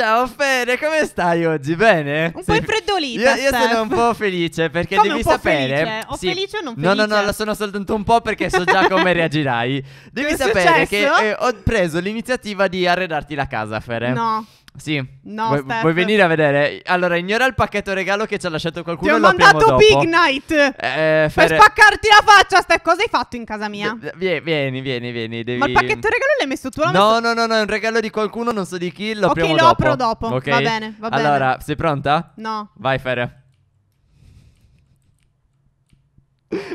Ciao Fede, come stai oggi? Bene? Un po' infreddolita. Io, io sono un po' felice perché come devi sapere. Felice? O sì. felice o non felice? No, no, no, lo sono soltanto un po' perché so già come reagirai. Devi sapere che eh, ho preso l'iniziativa di arredarti la casa, Fede. No. Sì. No, vuoi, Steph. vuoi venire a vedere? Allora, ignora il pacchetto regalo che ci ha lasciato qualcuno. Ti ho mandato Big Night eh, Fer... per spaccarti la faccia, Steph. Cosa hai fatto in casa mia? V- vieni, vieni, vieni. Devi... Ma il pacchetto regalo l'hai messo tu? L'ho no, messo... no, no, no, è un regalo di qualcuno, non so di chi. Lo okay, lo apro dopo. dopo. Okay. Va bene, va bene. Allora, sei pronta? No. Vai, Fere.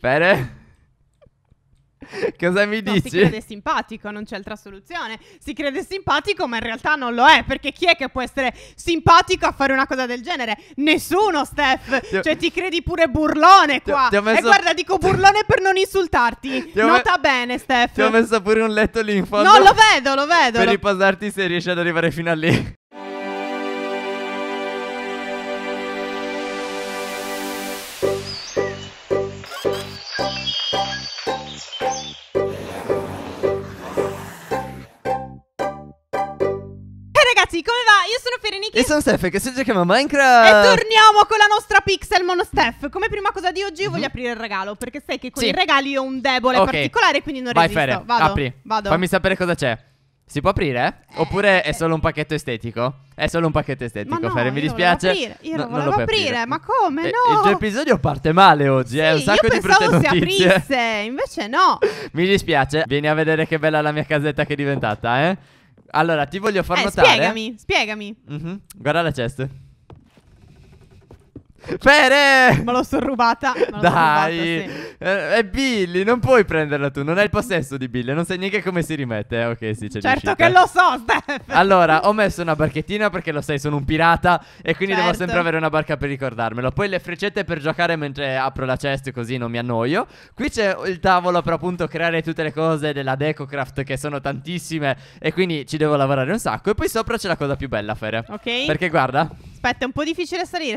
Fere. Cosa mi no, dici? Si crede simpatico, non c'è altra soluzione. Si crede simpatico, ma in realtà non lo è. Perché chi è che può essere simpatico a fare una cosa del genere? Nessuno, Steph. Ti... Cioè, ti credi pure burlone qua. Ti ho, ti ho messo... E guarda, dico burlone per non insultarti. Nota me... bene, Steph. Ti ho messo pure un letto lì in fondo. No, lo vedo, lo vedo. Per lo... ripasarti se riesci ad arrivare fino a lì. ragazzi, come va? Io sono Ferenichi. E sono Steph, che se giochiamo a Minecraft E torniamo con la nostra Pixelmon Steph Come prima cosa di oggi io voglio mm -hmm. aprire il regalo Perché sai che con sì. i regali ho un debole okay. particolare Quindi non Vai, resisto Fere, Vado, apri Vado. Fammi sapere cosa c'è si può aprire? Eh, Oppure è solo un pacchetto estetico? È solo un pacchetto estetico, no, Ferre, mi dispiace. Io no, non lo volevo aprire, aprire, ma come? Eh, no! Eh, episodio parte male oggi, eh, un sacco di brutte notizie. Io pensavo si aprisse, invece no. mi dispiace. Vieni a vedere che bella la mia casetta che è diventata, eh? Allora, ti voglio far eh, notare. Spiegami, spiegami. Mhm, Guarda la chest. Fere! Me l'ho sono rubata. Dai, rubata, sì. è eh, eh, Billy, non puoi prenderla tu. Non hai il possesso di Billy, non sai neanche come si rimette. Eh, ok, sì, c'è Certo che lo so, Steph. Allora, ho messo una barchettina perché lo sai, sono un pirata. E quindi certo. devo sempre avere una barca per ricordarmelo. Poi le freccette per giocare mentre apro la cesta, così non mi annoio. Qui c'è il tavolo per appunto creare tutte le cose della DecoCraft, che sono tantissime. E quindi ci devo lavorare un sacco. E poi sopra c'è la cosa più bella, Fere. Ok. Perché guarda. Aspetta, è un po' difficile salire.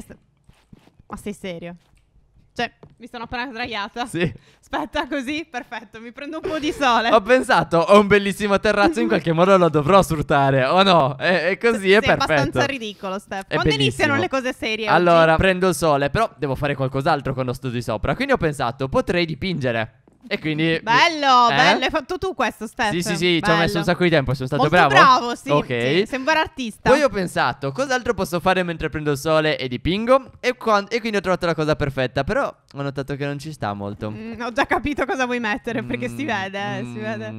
Ma sei serio? Cioè, mi sono appena sdraiata. Sì. Aspetta, così, perfetto, mi prendo un po' di sole. Ho pensato, ho un bellissimo terrazzo, in qualche modo lo dovrò sfruttare, o no? E, e così sì, è perfetto. È abbastanza ridicolo, Steph. È quando bellissimo. iniziano le cose serie? Allora, oggi? prendo il sole, però devo fare qualcos'altro quando sto di sopra. Quindi ho pensato, potrei dipingere. E quindi Bello, eh? bello, hai fatto tu questo Steph Sì, sì, sì, ci ho messo un sacco di tempo, sono stato Molto bravo bravo, sì, Ok sì, sembra artista Poi ho pensato, cos'altro posso fare mentre prendo il sole e dipingo e, quando, e, quindi ho trovato la cosa perfetta, però ho notato che non ci sta molto mm, Ho già capito cosa vuoi mettere, perché mm, eh, si vede, mm, si vede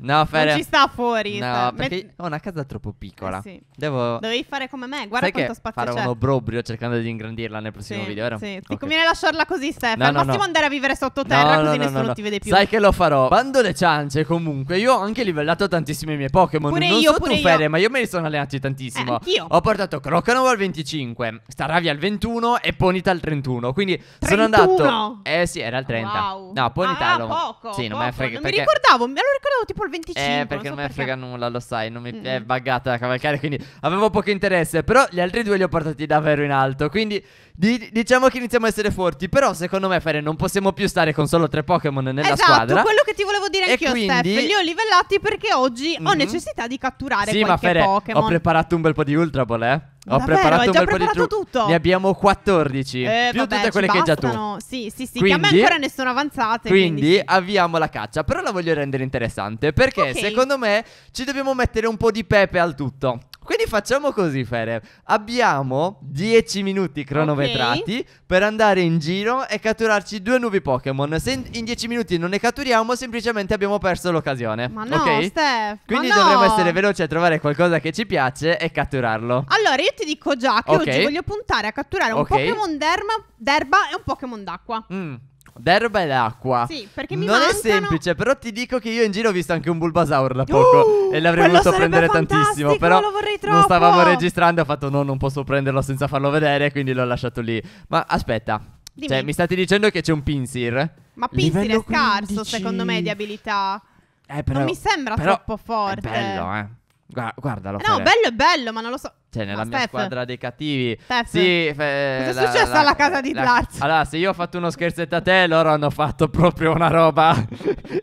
No, Fede. Non ci sta fuori. No, sta. perché Met... ho una casa troppo piccola. Eh sì. Devo... Dovevi fare come me. Guarda Sai quanto spazio farò c'è. uno brobrio cercando di ingrandirla nel prossimo sì, video, vero? Sì. Okay. Ti conviene lasciarla così, Stefano. No, Al no, massimo no. andare a vivere sottoterra no, così nessuno ti vede più. Sai che lo farò. Bando le ciance, comunque. Io ho anche livellato tantissimi miei Pokémon. Pure non io, so tu, Fede, ma io me li sono allenati tantissimo. Eh, anch'io. Ho portato Croconaw al 25, Staravia al 21 e Ponita al 31. Quindi 31. sono andato... Eh sì, era al 30. Wow. No, Ponita ah, poco. Sì, non me frega. Non mi ricordavo. Me lo ricordavo tipo dopo il 25. Eh, perché non, so non me frega nulla, lo sai. Non mi mm. è buggata da cavalcare. Quindi avevo poco interesse. Però gli altri due li ho portati davvero in alto. Quindi di diciamo che iniziamo a essere forti. Però secondo me, Fere, non possiamo più stare con solo tre Pokémon nella esatto, squadra. Esatto, quello che ti volevo dire anch'io, quindi... Steph. Li ho livellati perché oggi mm -hmm. ho mm-hmm. necessità di catturare sì, ma Fere, Pokémon. Ho preparato un bel po' di Ultra Ball, eh. Ho Davvero? preparato un bel po' di trucchi. Ne abbiamo 14. Eh, più vabbè, tutte quelle che hai già tu. Sì, sì, sì. Quindi, che a me ancora ne sono avanzate. Quindi, quindi, avviamo la caccia. Però la voglio rendere interessante. Perché okay. secondo me ci dobbiamo mettere un po' di pepe al tutto. Quindi facciamo così, Fede. Abbiamo 10 minuti cronometrati okay. per andare in giro e catturarci due nuovi Pokémon. Se in 10 minuti non ne catturiamo, semplicemente abbiamo perso l'occasione. Ma no, okay? Steph. Quindi no. dovremmo essere veloci a trovare qualcosa che ci piace e catturarlo. Allora, io ti dico già che okay. oggi voglio puntare a catturare un Pokémon d'erba e un Pokémon d'acqua. Mm, D'erba e d'acqua. Sì, perché mi Non mancano... è semplice, però ti dico che io in giro ho visto anche un Bulbasaur da uh, poco. Uh, e l'avrei voluto prendere tantissimo. Però non stavamo registrando, ho fatto no, non posso prenderlo senza farlo vedere, quindi l'ho lasciato lì. Ma aspetta, Dimmi. cioè, mi state dicendo che c'è un Pinsir? Ma Pinsir è scarso, secondo me, di abilità. Eh, però, non mi sembra però, troppo forte. È bello, eh. Guarda, guardalo. No, Fere. bello è bello, ma non lo so. Cioè, nella ah, mia Steph. squadra dei cattivi. Steph. Sì, fe- Cosa è successo la, alla casa di Platz? Allora, se io ho fatto uno scherzetto a te, loro hanno fatto proprio una roba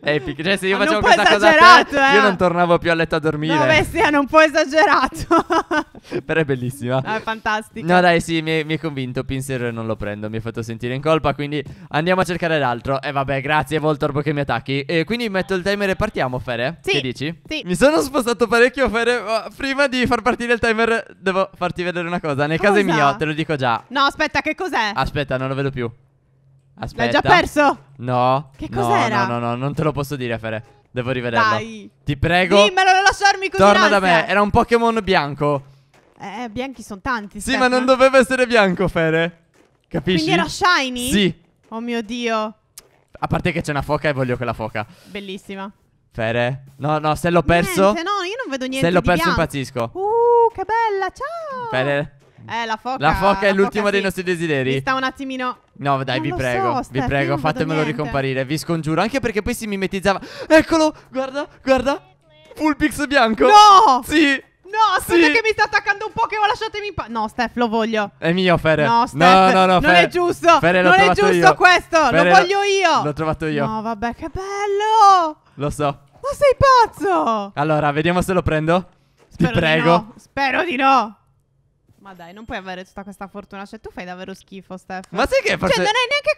epica. Cioè, se io facevo questa cosa a te, eh. io non tornavo più a letto a dormire. No, bestia, eh, non po' esagerato. Però è bellissima. No, ah, è fantastica. No, dai, sì, mi, mi è convinto. Pinsir non lo prendo, mi ha fatto sentire in colpa. Quindi andiamo a cercare l'altro. E eh, vabbè, grazie, Voltorbo, che mi attacchi. E quindi metto il timer e partiamo, Fere. Sì. Che dici? Sì. Mi sono spostato parecchio, Fere, prima di far partire il timer devo farti vedere una cosa. Nel cosa? caso mio, te lo dico già. No, aspetta, che cos'è? Aspetta, non lo vedo più. Aspetta. L'hai già perso? No. Che cos'era? No, no, no, non te lo posso dire, Fere. Devo rivederlo. Dai. Ti prego. Dimmelo, non lasciarmi così. Torna da me. Era un Pokémon bianco. Eh, bianchi sono tanti. Sì, Stefano. ma non doveva essere bianco, Fere. Capisci? Quindi era shiny? Sì. Oh mio dio. A parte che c'è una foca e voglio quella foca. Bellissima. Fere. No, no, se l'ho perso. Niente, no, io non vedo niente. Se l'ho perso, bianco. impazzisco. Uh, che bella, ciao! Bene. Eh, eh, la foca. La foca è l'ultimo sì. dei nostri desideri. Mi sta un attimino. No, dai, non vi prego. So, vi prego, fatemelo ricomparire. Vi scongiuro. Anche perché poi si mimetizzava. Eccolo, guarda, guarda. Fulpix bianco. No! Sì. No, aspetta sì. che mi sta attaccando un po' lasciatemi in pace. No, Steph, lo voglio. È mio, Fere. No, Steph, no, no, no, non Fer. è giusto. Fer non è giusto io. questo. Fer lo voglio io. L'ho trovato io. No, vabbè, che bello. Lo so. Ma sei pazzo. Allora, vediamo se lo prendo. Spero Ti prego. Di no. Spero di no. Ma dai, non puoi avere tutta questa fortuna. Cioè, tu fai davvero schifo, Steph. Ma sai che forse... Cioè, non hai neanche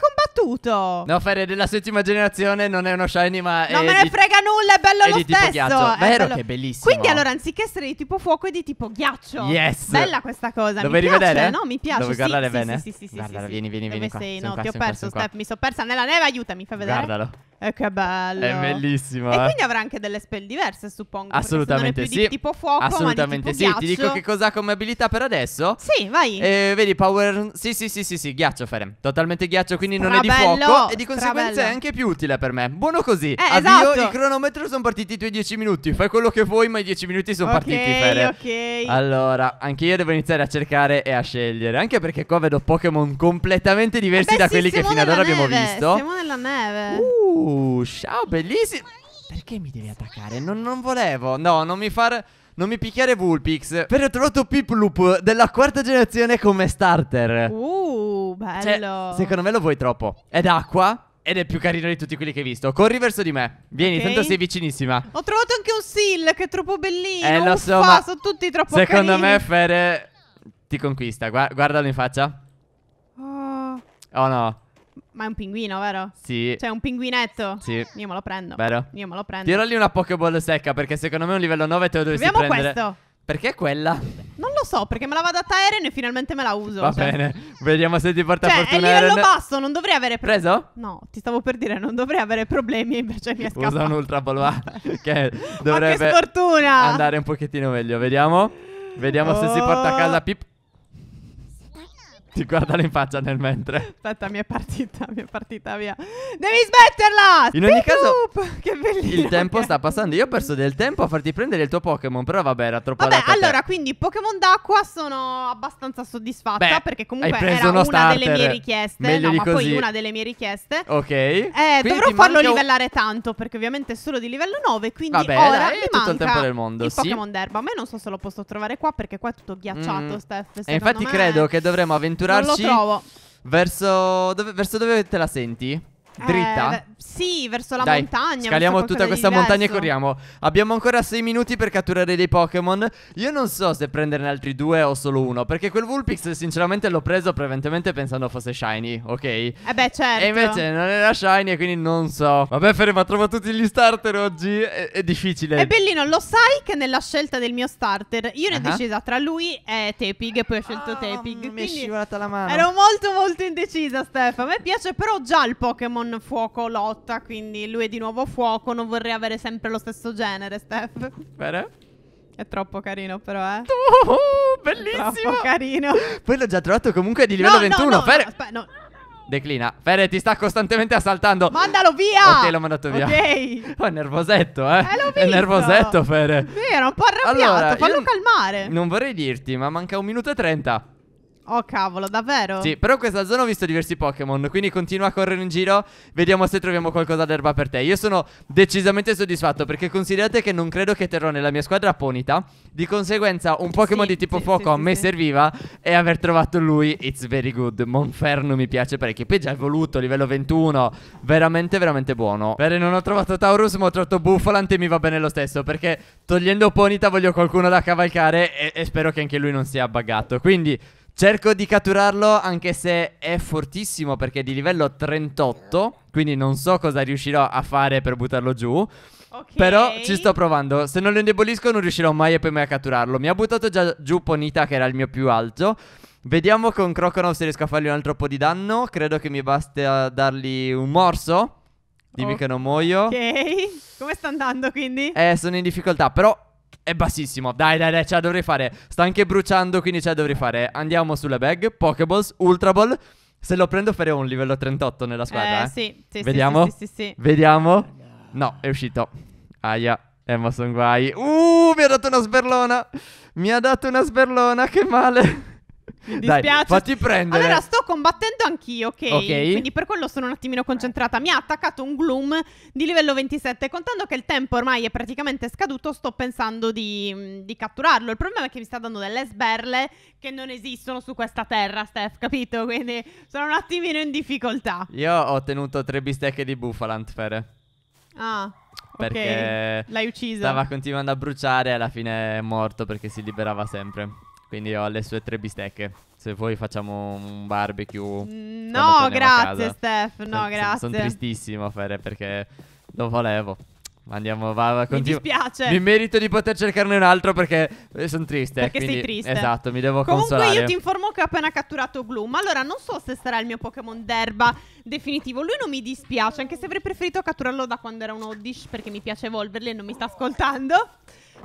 combattuto. No, Ferre, della settima generazione non è uno shiny, ma... Non me ne di... frega nulla, è bello è lo di stesso. Tipo ghiaccio. È vero bello... che è bellissimo. Quindi, allora, anziché essere di tipo fuoco, è di tipo ghiaccio. Yes. Bella questa cosa. Dove mi rivedere? Piace. No, mi piace. Dove sì, guardare sì, bene? Sì, sì, sì. Guardala, sì, vieni, vieni, Dove vieni. Dove sei? No, qua, ti ho perso, Steph. Mi sono persa nella neve, aiutami, fai vedere. Guardalo. Eh, che bello. È bellissimo. E eh. quindi avrà anche delle spell diverse, suppongo. Assolutamente sì. Di tipo fuoco, Assolutamente sì. Ghiaccio. Ti dico che cosa ha come abilità per adesso. Sì, vai. Eh, vedi, power. Sì, sì, sì, sì, sì, ghiaccio farem. Totalmente ghiaccio, quindi non è di fuoco. E di conseguenza è anche più utile per me. Buono così. Eh, Addio, esatto. il cronometro sono partiti i tuoi 10 minuti. Fai quello che vuoi, ma i 10 minuti sono okay, partiti. Fere. Ok. ok. Allora, anche io devo iniziare a cercare e a scegliere. Anche perché qua vedo Pokémon completamente diversi eh beh, da sì, quelli che fino ad ora abbiamo visto. Siamo nella neve. Uh. Uh, ciao, bellissimo. Perché mi devi attaccare? Non, non volevo. No, non mi far... Non mi picchiare Vulpix. Però ho trovato Piplup della quarta generazione come starter. Uh, cioè, bello. Cioè, secondo me lo vuoi troppo. È d'acqua. Ed è più carino di tutti quelli che hai visto. Corri verso di me. Vieni, okay. tanto sei vicinissima. Ho trovato anche un Seal che è troppo bellino. Eh, lo so. Uffa, sono tutti troppo Secondo carini. me, Fere ti conquista. Gua guardalo in faccia. Oh, oh no. Ma è un pinguino, vero? Sì. Cioè, un pinguinetto. Sì. Io me lo prendo. Vero? Io me lo prendo. Tiro lì una Pokéball secca, perché secondo me è un livello 9 te lo dovresti Proviamo prendere. Proviamo questo. Perché quella? Non lo so, perché me la vado a Tyren e finalmente me la uso. Va cioè. bene, vediamo se ti porta cioè, fortuna. Cioè, è livello Eren. basso, non dovrei avere... problemi. Preso? No, ti stavo per dire, non dovrei avere problemi, invece mi è scappato. Usa un Ultra Ball, che dovrebbe... che sfortuna! Andare un pochettino meglio, vediamo. Vediamo oh. se si porta a casa Pip. Ti guardano in faccia nel mentre. Aspetta, mi è partita, mi è partita via. Devi smetterla! In ogni caso, che bellissimo. Il tempo che... sta passando. Io ho perso del tempo a farti prendere il tuo Pokémon. Però vabbè, era troppo Vabbè, allora, quindi Pokémon d'acqua sono abbastanza soddisfatta. Beh, perché comunque era una starter. delle mie richieste. Meglio no, ma così. poi una delle mie richieste. Ok. Eh, dovrò farlo manca... livellare tanto. Perché ovviamente è solo di livello 9. Quindi vabbè, ora mi tutto il tempo del mondo. Il Pokémon d'erba. A me non so se lo posso trovare qua. Perché qua è tutto ghiacciato, mm. Steph. E infatti, me... credo che dovremmo avventurare avventurarci. Non lo trovo. Verso dove, verso dove te la senti? Dritta? Eh, sì, verso la Dai, montagna. Scaliamo tutta questa montagna e corriamo. Abbiamo ancora 6 minuti per catturare dei Pokémon. Io non so se prenderne altri due o solo uno. Perché quel Vulpix, sinceramente, l'ho preso prevalentemente pensando fosse Shiny, ok? Eh beh, certo. E invece non era Shiny quindi non so. Vabbè, Ferre, ma trovo tutti gli starter oggi. È, è difficile. È bellino, lo sai che nella scelta del mio starter io ne ho uh -huh. decisa tra lui e Tepig. E poi ho scelto ah, Tepig. Mi è scivolata la mano. Ero molto, molto indecisa, Stefano. A me piace però già il Pokémon Fuoco LOL botta, quindi lui è di nuovo fuoco, non vorrei avere sempre lo stesso genere, Steph. Bene. È troppo carino però, eh. Oh, oh, oh, bellissimo! È troppo carino. Poi l'ho già trovato comunque di livello no, 21. No, no, Fere... no, aspetta, no. Declina. Fere ti sta costantemente assaltando. Mandalo via! Ok, l'ho mandato via. Ok. Oh, è nervosetto, eh. eh è nervosetto, Fere. Sì, era un po' arrabbiato. Allora, Fallo calmare. Non vorrei dirti, ma manca un minuto e trenta. Oh cavolo, davvero? Sì, però in questa zona ho visto diversi Pokémon, quindi continua a correre in giro, vediamo se troviamo qualcosa d'erba per te. Io sono decisamente soddisfatto perché considerate che non credo che terrò nella mia squadra Ponita, di conseguenza un Pokémon sì, di tipo sì, fuoco sì, a me serviva e aver trovato lui, it's very good. Monferno mi piace parecchio, poi già evoluto, livello 21, veramente veramente buono. Bene, non ho trovato Taurus ma ho trovato Buffalant e mi va bene lo stesso perché togliendo Ponita voglio qualcuno da cavalcare e, e spero che anche lui non sia buggato, quindi... Cerco di catturarlo anche se è fortissimo perché è di livello 38 Quindi non so cosa riuscirò a fare per buttarlo giù okay. Però ci sto provando Se non lo indebolisco non riuscirò mai e poi mai a catturarlo Mi ha buttato già giù Ponita che era il mio più alto Vediamo con Croconaw se riesco a fargli un altro po' di danno Credo che mi basta dargli un morso Dimmi okay. che non muoio Ok Come sta andando quindi? Eh sono in difficoltà però è bassissimo. Dai, dai, dai, ce la dovrei fare. Sta anche bruciando, quindi ce la dovrei fare. Andiamo sulle bag. Pokeballs, Ultra Ball. Se lo prendo farei un livello 38 nella squadra. Eh, eh. Sì, sì, Vediamo. Sì, sì, sì, sì, Vediamo. No, è uscito. Aia. sono guai. Uh, mi ha dato una sberlona. Mi ha dato una sberlona, che male. Mi dispiace. Dai, fatti prendere. Allora, sto combattendo anch'io, okay? ok? Quindi per quello sono un attimino concentrata. Mi ha attaccato un Gloom di livello 27. Contando che il tempo ormai è praticamente scaduto, sto pensando di, di catturarlo. Il problema è che mi sta dando delle sberle che non esistono su questa terra, Steph, capito? Quindi sono un attimino in difficoltà. Io ho tenuto tre bistecche di Buffalant, Fere. Ah perché okay. l'hai ucciso. Stava continuando a bruciare e alla fine è morto perché si liberava sempre. Quindi ho le sue tre bistecche. Se vuoi facciamo un barbecue. Mm, no, grazie Steph, no, grazie. Sono tristissimo a fare perché lo volevo. Andiamo, va, va, continu- Mi dispiace. Mi merito di poter cercarne un altro perché eh, sono triste. Perché quindi, sei triste. Esatto, mi devo Comunque consolare. Comunque io ti informo che ho appena catturato Gloom. Allora, non so se sarà il mio Pokémon d'erba definitivo. Lui non mi dispiace, anche se avrei preferito catturarlo da quando era un Oddish perché mi piace evolverli e non mi sta ascoltando.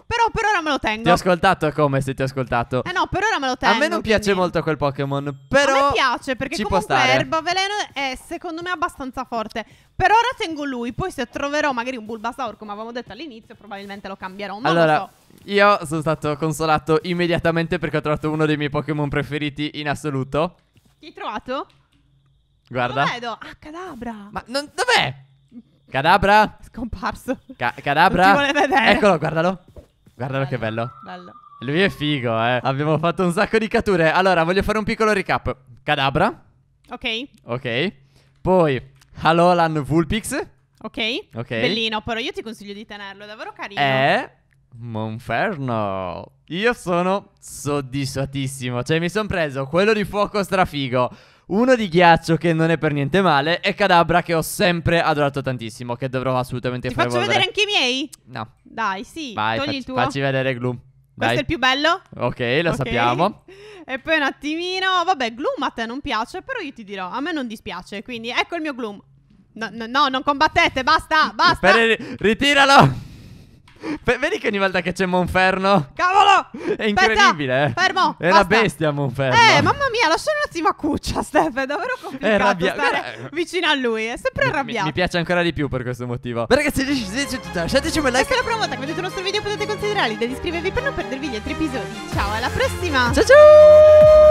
Però per ora me lo tengo. Ti ho ascoltato come se ti ho ascoltato. Eh no, per ora me lo tengo. A me non piace molto quel Pokémon. Però. A me piace perché ci comunque può stare. Erba Veleno è secondo me abbastanza forte. Per ora tengo lui. Poi se troverò magari un Bulbasaur, come avevamo detto all'inizio, probabilmente lo cambierò. Ma allora, lo so. io sono stato consolato immediatamente perché ho trovato uno dei miei Pokémon preferiti in assoluto. Chi hai trovato? Guarda. Lo vedo. Ah, Cadabra. Ma non, dov'è? Cadabra? Scomparso. Ca- cadabra? Non ci vuole vedere. Eccolo, guardalo. Guardalo bello, che bello. Bello. Lui è figo, eh. Abbiamo fatto un sacco di catture. Allora, voglio fare un piccolo recap. Cadabra. Ok. Ok. Poi Halolan Vulpix. Ok. Ok. Bellino, però io ti consiglio di tenerlo, è davvero carino. Eh. Monferno. Io sono soddisfatissimo. Cioè, mi sono preso quello di fuoco strafigo. Uno di ghiaccio che non è per niente male e Cadabra che ho sempre adorato tantissimo, che dovrò assolutamente Ti fare faccio vedere anche i miei? No. Dai, sì, Vai, togli il tuo. Facci vedere Gloom. Dai. Questo è il più bello? Ok, lo okay. sappiamo. E poi un attimino, vabbè, Gloom a te non piace, però io ti dirò, a me non dispiace, quindi ecco il mio Gloom. No, no, no non combattete, basta, basta. Per, ritiralo. P- vedi che ogni volta che c'è Monferno. Cavolo! È incredibile. Aspetta, eh. fermo. È basta. una bestia Monferno. Eh, mamma mia, lasciare un attimo a cuccia, Steph. È davvero complicato è rabbia- stare eh, eh. vicino a lui. È sempre arrabbiato. Mi, mi, piace ancora di più per questo motivo. Beh, ragazzi, lasciateci un like. Se è la prima volta che vedete il nostro video. Potete considerare di iscrivervi per non perdervi gli altri episodi. Ciao, alla prossima. Ciao, ciao.